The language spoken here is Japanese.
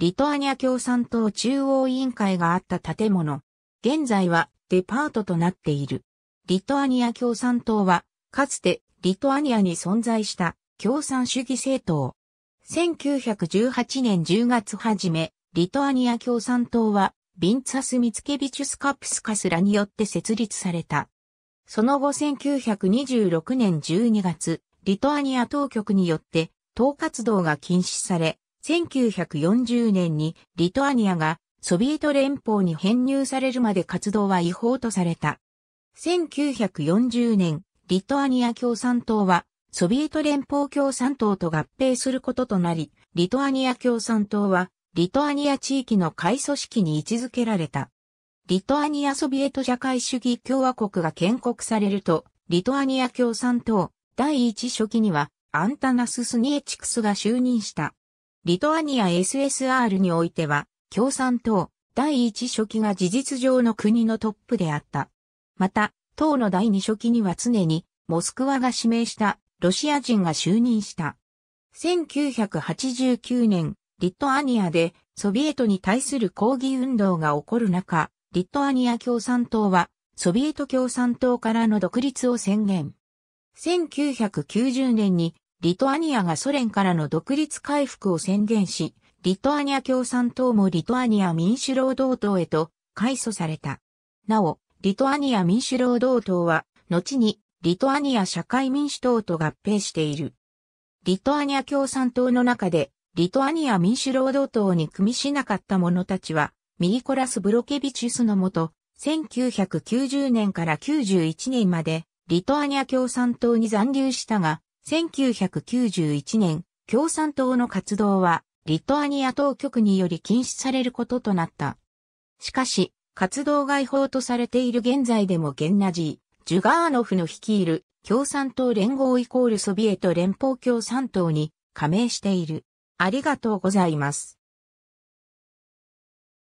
リトアニア共産党中央委員会があった建物。現在はデパートとなっている。リトアニア共産党は、かつてリトアニアに存在した共産主義政党。1918年10月初め、リトアニア共産党は、ビンツァス・ミツケビチュス・カプスカスらによって設立された。その後1926年12月、リトアニア当局によって、党活動が禁止され、1940年にリトアニアがソビエト連邦に編入されるまで活動は違法とされた。1940年、リトアニア共産党はソビエト連邦共産党と合併することとなり、リトアニア共産党はリトアニア地域の会組織に位置づけられた。リトアニアソビエト社会主義共和国が建国されると、リトアニア共産党第一書記にはアンタナス・スニエチクスが就任した。リトアニア SSR においては、共産党、第一書記が事実上の国のトップであった。また、党の第二書記には常に、モスクワが指名したロシア人が就任した。1989年、リトアニアでソビエトに対する抗議運動が起こる中、リトアニア共産党はソビエト共産党からの独立を宣言。1990年にリトアニアがソ連からの独立回復を宣言し、リトアニア共産党もリトアニア民主労働党へと改組された。なお、リトアニア民主労働党は、後にリトアニア社会民主党と合併している。リトアニア共産党の中で、リトアニア民主労働党に組みしなかった者たちは、ミリコラス・ブロケビチュスのもと、1990年から91年まで、リトアニア共産党に残留したが、1991年、共産党の活動は、リトアニア当局により禁止されることとなった。しかし、活動外法とされている現在でもゲンナジー、ジュガーノフの率いる共産党連合イコールソビエト連邦共産党に加盟している。ありがとうございます。